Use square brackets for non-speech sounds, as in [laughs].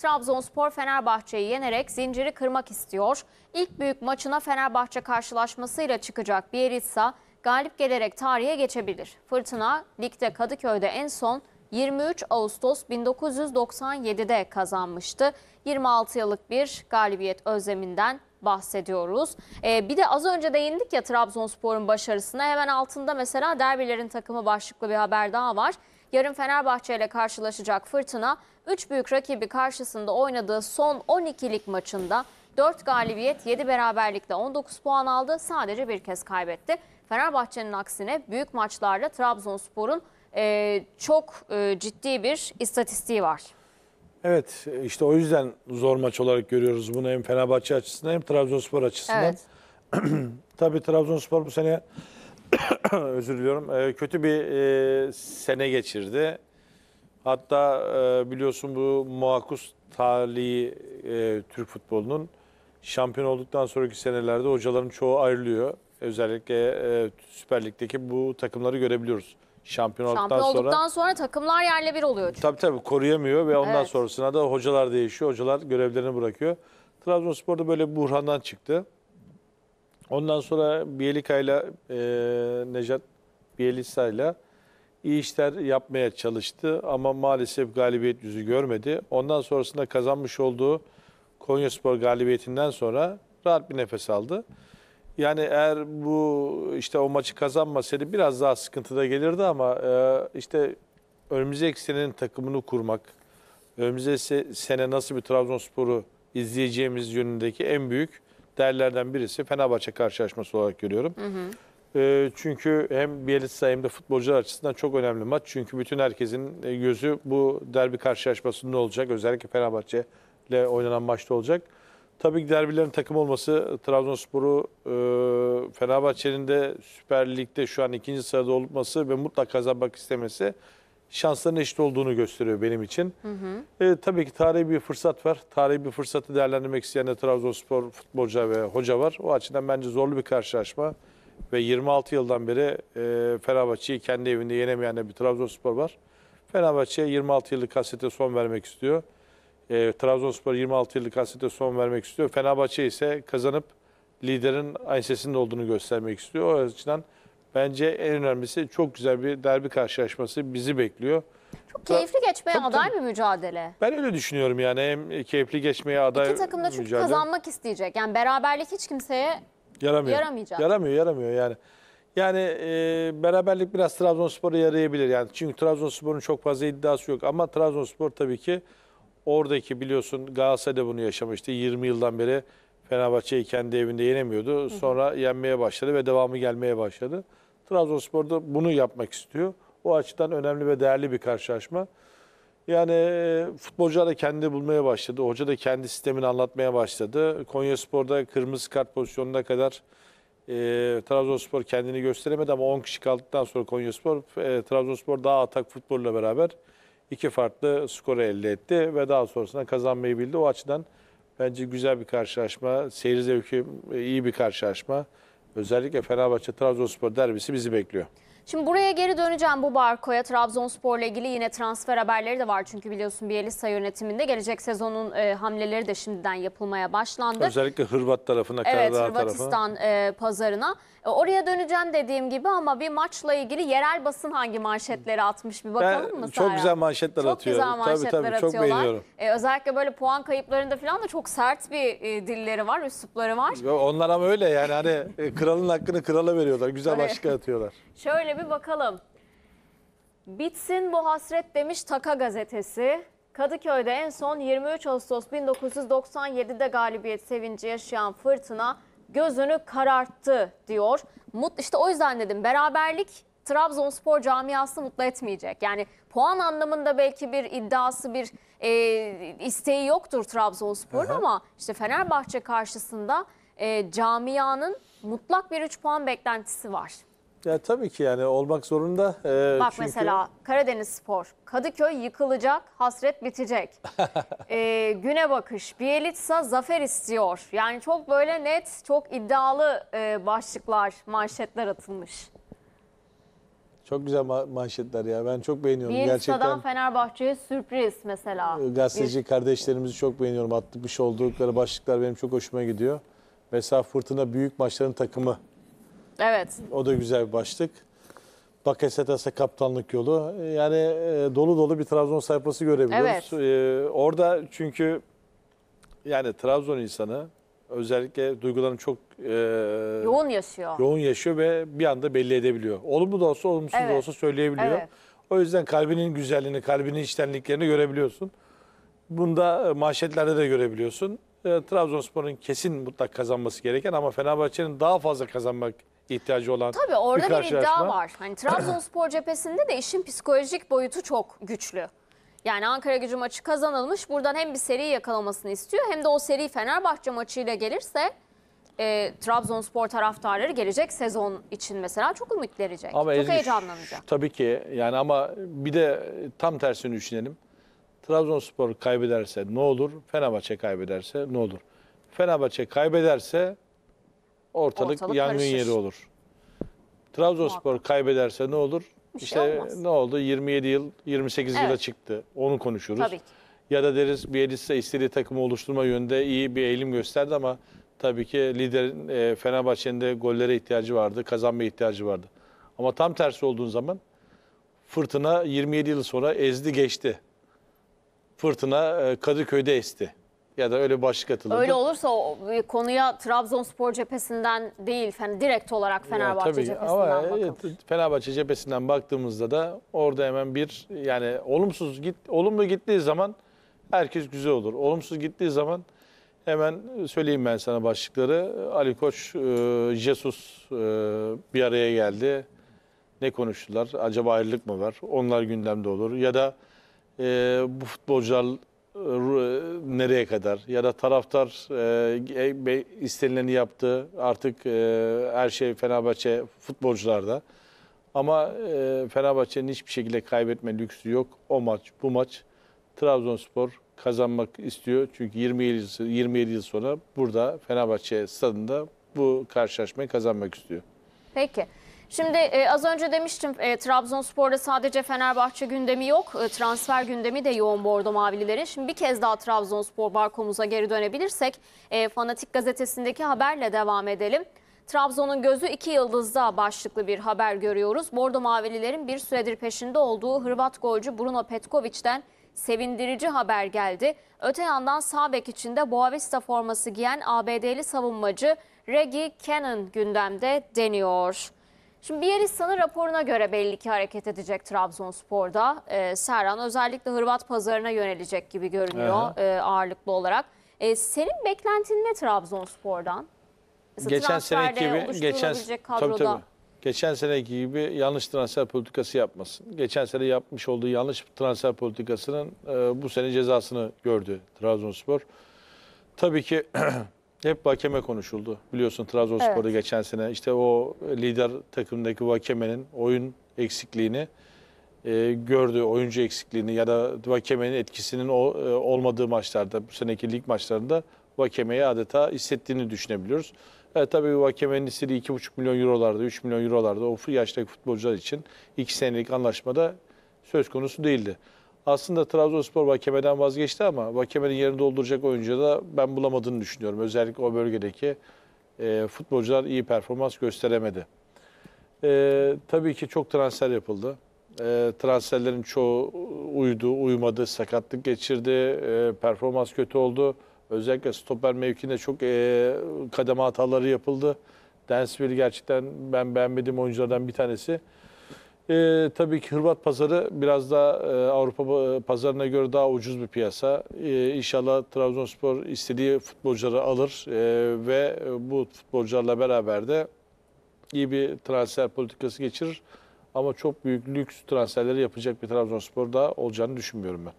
Trabzonspor Fenerbahçe'yi yenerek zinciri kırmak istiyor. İlk büyük maçına Fenerbahçe karşılaşmasıyla çıkacak Bielitsa galip gelerek tarihe geçebilir. Fırtına ligde Kadıköy'de en son 23 Ağustos 1997'de kazanmıştı. 26 yıllık bir galibiyet özleminden bahsediyoruz. Ee, bir de az önce değindik ya Trabzonspor'un başarısına. Hemen altında mesela derbilerin takımı başlıklı bir haber daha var. Yarın Fenerbahçe ile karşılaşacak Fırtına 3 büyük rakibi karşısında oynadığı son 12'lik maçında 4 galibiyet 7 beraberlikle 19 puan aldı. Sadece bir kez kaybetti. Fenerbahçe'nin aksine büyük maçlarda Trabzonspor'un e, çok e, ciddi bir istatistiği var. Evet e, işte o yüzden zor maç olarak görüyoruz bunu hem Fenerbahçe açısından hem Trabzonspor açısından. Evet. [clears throat] Tabii Trabzonspor bu sene [coughs] özür diliyorum e, kötü bir e, sene geçirdi. Hatta e, biliyorsun bu muakus talihi e, Türk futbolunun şampiyon olduktan sonraki senelerde hocaların çoğu ayrılıyor. Özellikle e, Süper Lig'deki bu takımları görebiliyoruz. Şampiyon olduktan, Şampiyon olduktan sonra, sonra, takımlar yerle bir oluyor. çünkü. Tabii tabii koruyamıyor ve ondan Evet. sonrasına da hocalar değişiyor. Hocalar görevlerini bırakıyor. Trabzonspor'da böyle Burhan'dan çıktı. Ondan sonra Bielika'yla e, ile Necat Bielisa'yla iyi işler yapmaya çalıştı ama maalesef galibiyet yüzü görmedi. Ondan sonrasında kazanmış olduğu Konyaspor galibiyetinden sonra rahat bir nefes aldı. Yani eğer bu işte o maçı kazanmasaydı biraz daha sıkıntıda gelirdi ama e, işte önümüzdeki senenin takımını kurmak, önümüzdeki sene nasıl bir Trabzonspor'u izleyeceğimiz yönündeki en büyük değerlerden birisi Fenerbahçe karşılaşması olarak görüyorum. Hı hı. Ee, çünkü hem Bielitsa hem de futbolcular açısından çok önemli maç. Çünkü bütün herkesin e, gözü bu derbi karşılaşmasında olacak. Özellikle Fenerbahçe ile oynanan maçta olacak. Tabii ki derbilerin takım olması Trabzonspor'u e, Fenerbahçe'nin de Süper Lig'de şu an ikinci sırada olması ve mutlak kazanmak istemesi şansların eşit olduğunu gösteriyor benim için. Hı hı. E, tabii ki tarihi bir fırsat var. Tarihi bir fırsatı değerlendirmek isteyen de Trabzonspor futbolcu ve hoca var. O açıdan bence zorlu bir karşılaşma. Ve 26 yıldan beri e, Fenerbahçe'yi kendi evinde yenemeyen de bir Trabzonspor var. Fenerbahçe 26 yıllık kasete son vermek istiyor. E, Trabzonspor 26 yıllık kasete son vermek istiyor. Fenerbahçe ise kazanıp liderin ensesinde olduğunu göstermek istiyor. O açıdan bence en önemlisi çok güzel bir derbi karşılaşması bizi bekliyor. Çok keyifli geçmeye çok, aday bir mücadele. Ben öyle düşünüyorum yani hem keyifli geçmeye aday İki takım da çünkü mücadele. kazanmak isteyecek. Yani beraberlik hiç kimseye Yaramıyor. Yaramayacak. Yaramıyor, yaramıyor yani. Yani e, beraberlik biraz Trabzonspor'a yarayabilir. Yani çünkü Trabzonspor'un çok fazla iddiası yok ama Trabzonspor tabii ki oradaki biliyorsun Galatasaray'da bunu yaşamıştı. 20 yıldan beri Fenerbahçe'yi kendi evinde yenemiyordu. Sonra yenmeye başladı ve devamı gelmeye başladı. Trabzonspor da bunu yapmak istiyor. O açıdan önemli ve değerli bir karşılaşma. Yani futbolcular da kendi bulmaya başladı. Hoca da kendi sistemini anlatmaya başladı. Konyaspor'da kırmızı kart pozisyonuna kadar e, Trabzonspor kendini gösteremedi ama 10 kişi kaldıktan sonra Konyaspor, e, Trabzonspor daha atak futboluyla beraber iki farklı skoru elde etti ve daha sonrasında kazanmayı bildi. O açıdan bence güzel bir karşılaşma, seyir zevki iyi bir karşılaşma. Özellikle Fenerbahçe-Trabzonspor derbisi bizi bekliyor. Şimdi buraya geri döneceğim bu Barko'ya. Trabzonspor'la ilgili yine transfer haberleri de var. Çünkü biliyorsun Bielisa yönetiminde gelecek sezonun e, hamleleri de şimdiden yapılmaya başlandı. Özellikle Hırvat tarafına, Karadağ evet, tarafına. Evet Hırvatistan e, pazarına. E, oraya döneceğim dediğim gibi ama bir maçla ilgili yerel basın hangi manşetleri atmış bir bakalım ben, mı Sara? Çok güzel manşetler çok atıyor. Çok güzel manşetler tabii, tabii, atıyorlar. Çok beğeniyorum. E, özellikle böyle puan kayıplarında falan da çok sert bir e, dilleri var, üslupları var. Onlar ama öyle yani hani e, kralın hakkını krala veriyorlar. Güzel hani başlık atıyorlar. [laughs] Şöyle şöyle bir bakalım. Bitsin bu hasret demiş Taka gazetesi. Kadıköy'de en son 23 Ağustos 1997'de galibiyet sevinci yaşayan fırtına gözünü kararttı diyor. Mut işte o yüzden dedim beraberlik Trabzonspor camiası mutlu etmeyecek. Yani puan anlamında belki bir iddiası bir e, isteği yoktur Trabzonspor'un ama işte Fenerbahçe karşısında e, camianın mutlak bir 3 puan beklentisi var. Ya tabii ki yani olmak zorunda. Ee, Bak çünkü... mesela Karadeniz Spor, Kadıköy yıkılacak, hasret bitecek. ee, [laughs] güne bakış, Bielitsa zafer istiyor. Yani çok böyle net, çok iddialı e, başlıklar, manşetler atılmış. Çok güzel ma manşetler ya. Ben çok beğeniyorum Bielitsa'dan gerçekten. Fenerbahçe'ye sürpriz mesela. E, gazeteci Bir... kardeşlerimizi çok beğeniyorum. Attıkmış şey oldukları başlıklar benim çok hoşuma gidiyor. Mesela Fırtına büyük maçların takımı Evet. O da güzel bir başlık. Bakasetas'a kaptanlık yolu. Yani e, dolu dolu bir Trabzon sayfası görebiliyoruz. Evet. E, orada çünkü yani Trabzon insanı özellikle duygularını çok e, yoğun yaşıyor. Yoğun yaşıyor ve bir anda belli edebiliyor. Olumlu da olsa olumsuz evet. da olsa söyleyebiliyor. Evet. O yüzden kalbinin güzelliğini, kalbinin içtenliklerini görebiliyorsun. Bunda e, manşetlerde de görebiliyorsun. E, Trabzonspor'un kesin mutlak kazanması gereken ama Fenerbahçe'nin daha fazla kazanmak ihtiyacı olan Tabii orada bir, bir iddia var. Hani Trabzonspor [clears throat] cephesinde de işin psikolojik boyutu çok güçlü. Yani Ankara gücü maçı kazanılmış. Buradan hem bir seri yakalamasını istiyor hem de o seri Fenerbahçe maçıyla gelirse e, Trabzonspor taraftarları gelecek sezon için mesela çok ümit Ama çok Ezgi, heyecanlanacak. Tabii ki yani ama bir de tam tersini düşünelim. Trabzonspor kaybederse ne olur? Fenerbahçe kaybederse ne olur? Fenerbahçe kaybederse ortalık, Ortalık yangın karışır. yeri olur. Trabzonspor kaybederse ne olur? Bir şey ne oldu? 27 yıl, 28 yıla çıktı. Onu konuşuruz. Tabii ki. Ya da deriz Bielitsa istediği takımı oluşturma yönünde iyi bir eğilim gösterdi ama tabii ki lider e, Fenerbahçe'nin de gollere ihtiyacı vardı, kazanma ihtiyacı vardı. Ama tam tersi olduğun zaman fırtına 27 yıl sonra ezdi geçti. Fırtına e, Kadıköy'de esti. Ya da öyle başlık atılırdı. Öyle olursa e, konuya Trabzonspor cephesinden değil, yani direkt olarak Fenerbahçe tabii, cephesinden ama e, bakılır. Fenerbahçe cephesinden baktığımızda da orada hemen bir yani olumsuz git olumlu gittiği zaman herkes güzel olur. Olumsuz gittiği zaman hemen söyleyeyim ben sana başlıkları. Ali Koç, e, Jesus e, bir araya geldi. Ne konuştular? Acaba ayrılık mı var? Onlar gündemde olur. Ya da e, bu futbolcular nereye kadar ya da taraftar e, e istenileni yaptı artık e, her şey Fenerbahçe futbolcularda ama e, Fenerbahçe'nin hiçbir şekilde kaybetme lüksü yok o maç bu maç Trabzonspor kazanmak istiyor çünkü 27 27 yıl sonra burada Fenerbahçe stadında bu karşılaşmayı kazanmak istiyor. Peki. Şimdi e, az önce demiştim e, Trabzonspor'da sadece Fenerbahçe gündemi yok. E, transfer gündemi de yoğun bordo mavililerin. Şimdi bir kez daha Trabzonspor barkomuza geri dönebilirsek e, Fanatik gazetesindeki haberle devam edelim. Trabzon'un gözü iki yıldızda başlıklı bir haber görüyoruz. Bordo Mavililerin bir süredir peşinde olduğu Hırvat golcü Bruno Petkovic'den sevindirici haber geldi. Öte yandan sağ bek içinde Boavista forması giyen ABD'li savunmacı Reggie Cannon gündemde deniyor. Şimdi bir insanı raporuna göre belli ki hareket edecek Trabzonspor'da. Ee, Serhan özellikle Hırvat pazarına yönelecek gibi görünüyor e, ağırlıklı olarak. E, senin beklentin ne Trabzonspor'dan? Mesela geçen seneki gibi geçen Tabii, tabii. Geçen seneki gibi yanlış transfer politikası yapmasın. Geçen sene yapmış olduğu yanlış transfer politikasının e, bu sene cezasını gördü Trabzonspor. Tabii ki [clears throat] Hep Vakeme konuşuldu. Biliyorsun Trabzonspor'da evet. geçen sene işte o lider takımdaki Vakeme'nin oyun eksikliğini e, gördü. Oyuncu eksikliğini ya da Vakeme'nin etkisinin o, e, olmadığı maçlarda bu seneki lig maçlarında Vakeme'yi adeta hissettiğini düşünebiliyoruz. E, tabii Vakeme'nin istediği 2,5 milyon eurolarda, 3 milyon eurolarda o yaştaki futbolcular için 2 senelik anlaşmada söz konusu değildi. Aslında Trabzonspor Vakeme'den vazgeçti ama Vakeme'nin yerini dolduracak oyuncu da ben bulamadığını düşünüyorum. Özellikle o bölgedeki e, futbolcular iyi performans gösteremedi. E, tabii ki çok transfer yapıldı. E, transferlerin çoğu uydu, uyumadı, sakatlık geçirdi, e, performans kötü oldu. Özellikle stoper mevkinde çok e, kademe hataları yapıldı. Densville gerçekten ben beğenmediğim oyunculardan bir tanesi. E, tabii ki hırvat pazarı biraz daha e, Avrupa pazarına göre daha ucuz bir piyasa. E, inşallah Trabzonspor istediği futbolcuları alır e, ve bu futbolcularla beraber de iyi bir transfer politikası geçirir. Ama çok büyük lüks transferleri yapacak bir Trabzonspor da olacağını düşünmüyorum ben.